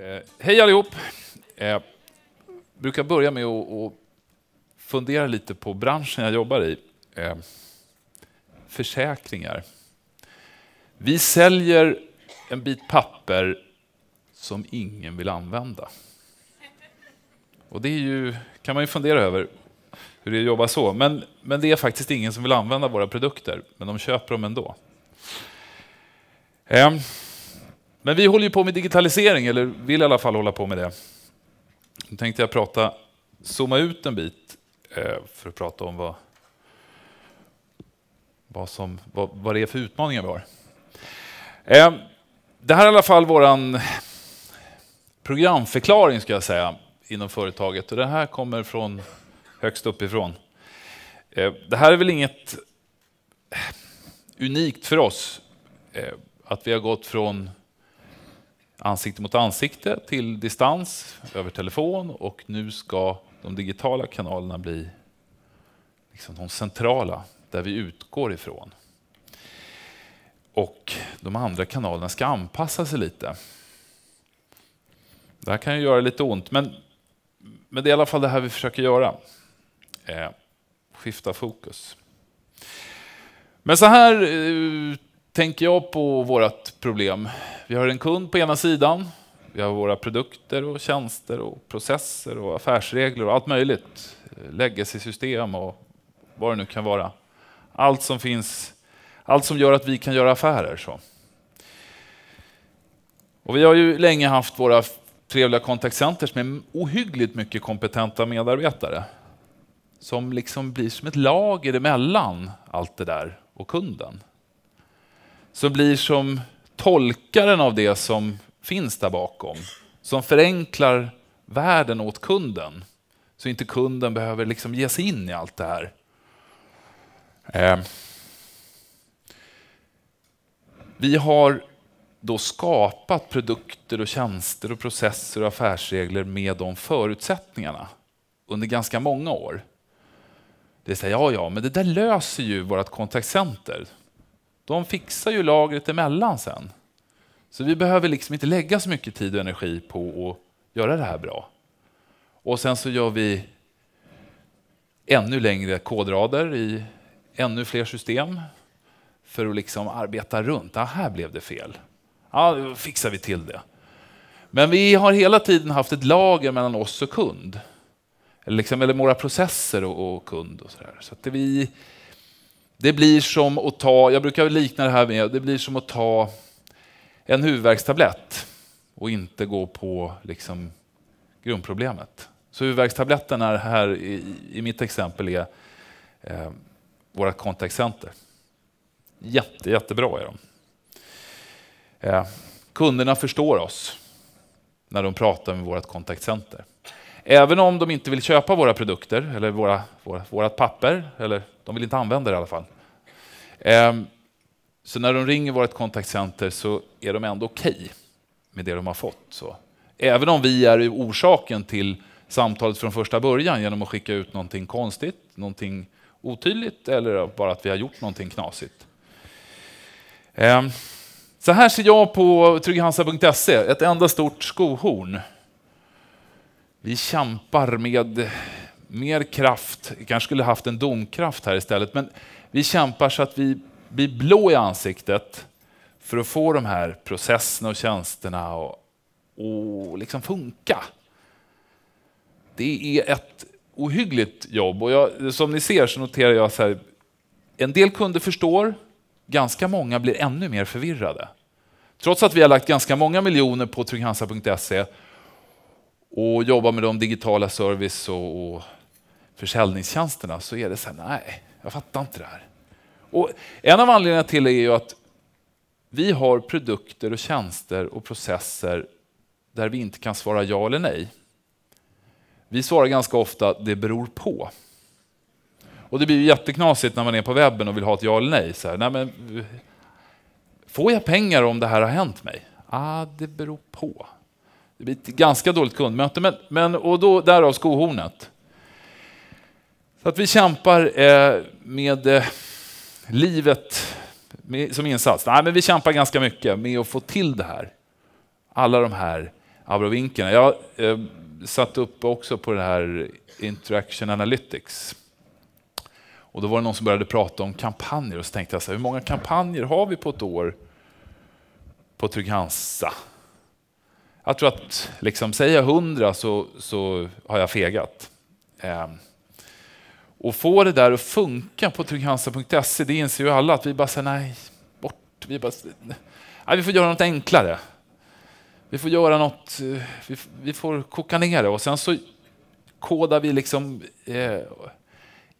Eh, hej allihop! Eh, brukar börja med att, att fundera lite på branschen jag jobbar i. Eh, försäkringar. Vi säljer en bit papper som ingen vill använda. Och det är ju, kan man ju fundera över hur det är att jobba så. Men, men det är faktiskt ingen som vill använda våra produkter, men de köper dem ändå. Eh, men vi håller ju på med digitalisering, eller vill i alla fall hålla på med det. Nu tänkte jag prata, zooma ut en bit eh, för att prata om vad, vad, som, vad, vad det är för utmaningar vi har. Eh, det här är i alla fall våran programförklaring ska jag säga inom företaget och det här kommer från högst uppifrån. Eh, det här är väl inget unikt för oss att vi har gått från ansikte mot ansikte till distans över telefon och nu ska de digitala kanalerna bli liksom de centrala, där vi utgår ifrån. Och de andra kanalerna ska anpassa sig lite. Det här kan ju göra lite ont, men, men det är i alla fall det här vi försöker göra. Eh, skifta fokus. Men så här eh, tänker jag på vårt problem. Vi har en kund på ena sidan. Vi har våra produkter och tjänster och processer och affärsregler och allt möjligt. i system och vad det nu kan vara. Allt som finns, allt som gör att vi kan göra affärer. Så. Och vi har ju länge haft våra trevliga kontaktcenter som är ohyggligt mycket kompetenta medarbetare. Som liksom blir som ett lager emellan allt det där och kunden som blir som tolkaren av det som finns där bakom. Som förenklar världen åt kunden. Så inte kunden behöver liksom ge sig in i allt det här. Eh. Vi har då skapat produkter och tjänster och processer och affärsregler med de förutsättningarna under ganska många år. Det säger ja, ja, men det där löser ju vårt kontaktcenter. De fixar ju lagret emellan sen. Så vi behöver liksom inte lägga så mycket tid och energi på att göra det här bra. Och sen så gör vi ännu längre kodrader i ännu fler system för att liksom arbeta runt. Ah, här blev det fel. Ja, då fixar vi till det. Men vi har hela tiden haft ett lager mellan oss och kund. Eller, liksom, eller våra processer och, och kund. Och så där. Så att vi det blir som att ta, jag brukar likna det här med, det blir som att ta en huvudvärkstablett och inte gå på liksom grundproblemet. Så huvudvärkstabletten är här i, i mitt exempel är eh, våra kontaktcenter. Jätte, jättebra är de. Eh, kunderna förstår oss när de pratar med vårt kontaktcenter. Även om de inte vill köpa våra produkter, eller våra, våra, vårat papper, eller de vill inte använda det i alla fall. Ehm, så när de ringer vårt kontaktcenter så är de ändå okej okay med det de har fått. Så. Även om vi är orsaken till samtalet från första början genom att skicka ut någonting konstigt, någonting otydligt eller bara att vi har gjort någonting knasigt. Ehm, så här ser jag på trygghansa.se, ett enda stort skohorn. Vi kämpar med mer kraft, vi kanske skulle haft en domkraft här istället, men vi kämpar så att vi blir blå i ansiktet för att få de här processerna och tjänsterna och, och liksom funka. Det är ett ohyggligt jobb och jag, som ni ser så noterar jag så här, en del kunder förstår, ganska många blir ännu mer förvirrade. Trots att vi har lagt ganska många miljoner på trygghansa.se och jobbar med de digitala service och, och försäljningstjänsterna så är det så här, nej, jag fattar inte det här. Och en av anledningarna till det är ju att vi har produkter och tjänster och processer där vi inte kan svara ja eller nej. Vi svarar ganska ofta det beror på. Och det blir ju jätteknasigt när man är på webben och vill ha ett ja eller nej. Så här, nej men, eh, får jag pengar om det här har hänt mig? Ah, det beror på. Det blir ett ganska dåligt kundmöte, men, men och då, därav skohornet. Så att vi kämpar eh, med eh, livet med, som insats. Nej, men vi kämpar ganska mycket med att få till det här. Alla de här abrovinkerna. Jag eh, satt upp också på det här Interaction Analytics. Och då var det någon som började prata om kampanjer och så tänkte jag så här, hur många kampanjer har vi på ett år på Trygg-Hansa? Jag tror att liksom, säger jag hundra så, så har jag fegat. Eh, och få det där att funka på trygghansa.se, det inser ju alla att vi bara säger nej, bort. Vi, bara, nej, vi får göra något enklare. Vi får göra något, eh, vi, vi får koka ner det och sen så kodar vi liksom, eh,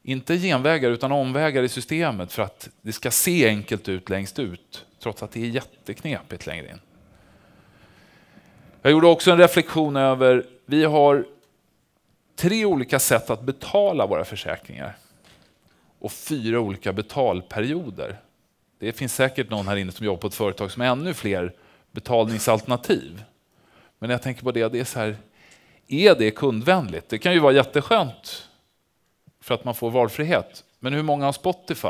inte genvägar utan omvägar i systemet för att det ska se enkelt ut längst ut, trots att det är jätteknepigt längre in. Jag gjorde också en reflektion över, vi har tre olika sätt att betala våra försäkringar och fyra olika betalperioder. Det finns säkert någon här inne som jobbar på ett företag som har ännu fler betalningsalternativ. Men jag tänker på det, det är så här, är det kundvänligt? Det kan ju vara jätteskönt för att man får valfrihet. Men hur många har Spotify?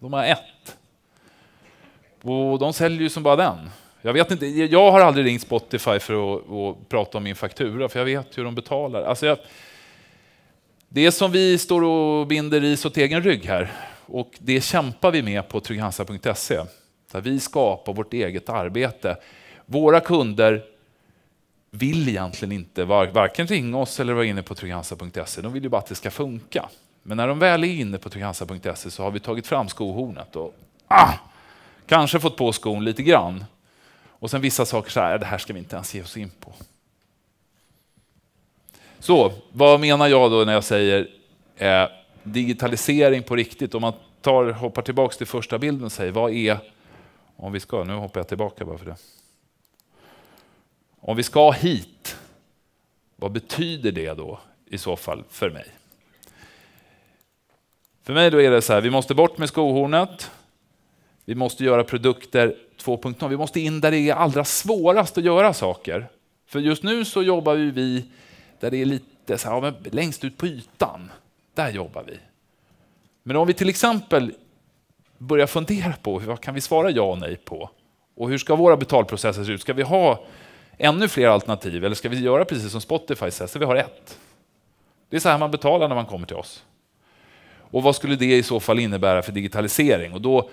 De har ett. Och de säljer ju som bara den. Jag, vet inte, jag har aldrig ringt Spotify för att, att prata om min faktura, för jag vet hur de betalar. Alltså jag, det är som vi står och binder ris åt egen rygg här. Och det kämpar vi med på trygghansa.se. Där vi skapar vårt eget arbete. Våra kunder vill egentligen inte varken ringa oss eller vara inne på trygghansa.se. De vill ju bara att det ska funka. Men när de väl är inne på trygghansa.se så har vi tagit fram skohornet och ah, kanske fått på skon lite grann. Och sen vissa saker så här, det här ska vi inte ens ge oss in på. Så vad menar jag då när jag säger eh, digitalisering på riktigt? Om man tar, hoppar tillbaks till första bilden och säger, vad är, om vi ska, nu hoppar jag tillbaka bara för det. Om vi ska hit, vad betyder det då i så fall för mig? För mig då är det så här, vi måste bort med skohornet, vi måste göra produkter 2.0. Vi måste in där det är allra svårast att göra saker. För just nu så jobbar vi där det är lite så här, ja, längst ut på ytan. Där jobbar vi. Men om vi till exempel börjar fundera på vad kan vi svara ja och nej på? Och hur ska våra betalprocesser se ut? Ska vi ha ännu fler alternativ eller ska vi göra precis som Spotify säger, så vi har ett? Det är så här man betalar när man kommer till oss. Och vad skulle det i så fall innebära för digitalisering? Och då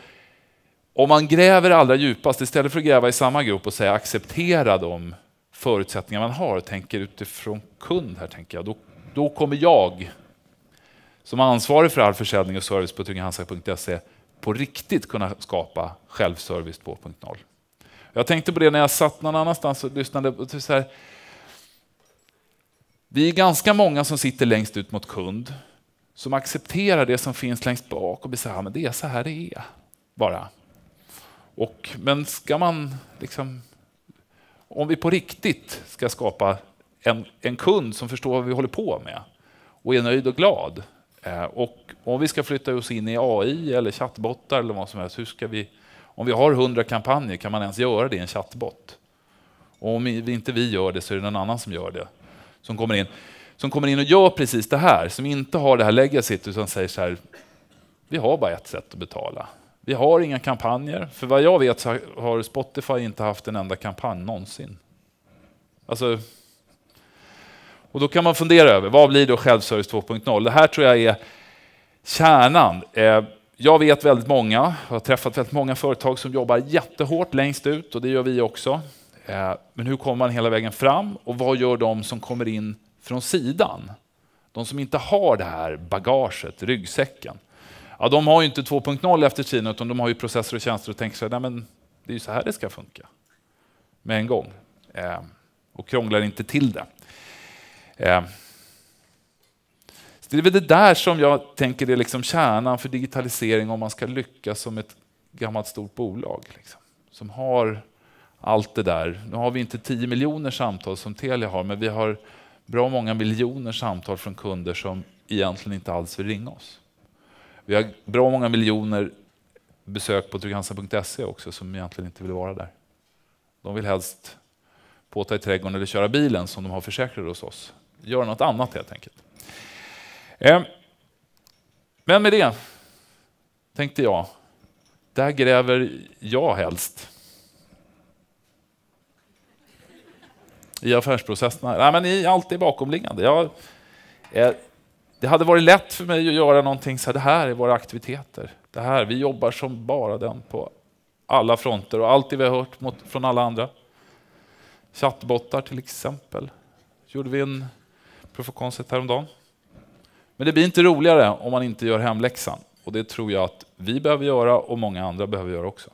om man gräver allra djupast, istället för att gräva i samma grop och säga acceptera de förutsättningar man har, tänker utifrån kund här, tänker jag, då, då kommer jag som ansvarig för all försäljning och service på tryggehansa.se på riktigt kunna skapa självservice 2.0. Jag tänkte på det när jag satt någon annanstans och lyssnade. Och typ så här. Vi är ganska många som sitter längst ut mot kund, som accepterar det som finns längst bak och blir så det är så här det är. Bara. Och, men ska man liksom, om vi på riktigt ska skapa en, en kund som förstår vad vi håller på med och är nöjd och glad. Eh, och om vi ska flytta oss in i AI eller chattbottar eller vad som helst, hur ska vi, om vi har hundra kampanjer, kan man ens göra det i en chattbott? Och om inte vi gör det så är det någon annan som gör det, som kommer in, som kommer in och gör precis det här, som inte har det här legacyt utan säger så här, vi har bara ett sätt att betala. Vi har inga kampanjer. För vad jag vet så har Spotify inte haft en enda kampanj någonsin. Alltså, och då kan man fundera över, vad blir då självservice 2.0? Det här tror jag är kärnan. Eh, jag vet väldigt många, jag har träffat väldigt många företag som jobbar jättehårt längst ut och det gör vi också. Eh, men hur kommer man hela vägen fram och vad gör de som kommer in från sidan? De som inte har det här bagaget, ryggsäcken ja, de har ju inte 2.0 efter Kina, utan de har ju processer och tjänster och tänker så här, det är ju så här det ska funka. Med en gång. Eh, och krånglar inte till det. Eh. det är väl det där som jag tänker är liksom kärnan för digitalisering om man ska lyckas som ett gammalt stort bolag. Liksom, som har allt det där. Nu har vi inte 10 miljoner samtal som Telia har, men vi har bra många miljoner samtal från kunder som egentligen inte alls vill ringa oss. Vi har bra många miljoner besök på trygg också som egentligen inte vill vara där. De vill helst påta i trädgården eller köra bilen som de har försäkrat hos oss. Göra något annat helt enkelt. Ehm, men med det tänkte jag, där gräver jag helst. I affärsprocesserna, nej men i allt det bakomliggande. Jag är det hade varit lätt för mig att göra någonting så här, det här är våra aktiviteter. Det här, vi jobbar som bara den på alla fronter och allt det vi har hört mot, från alla andra. Chattbottar till exempel, gjorde vi en proof of concept häromdagen. Men det blir inte roligare om man inte gör hemläxan och det tror jag att vi behöver göra och många andra behöver göra också.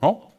Ja.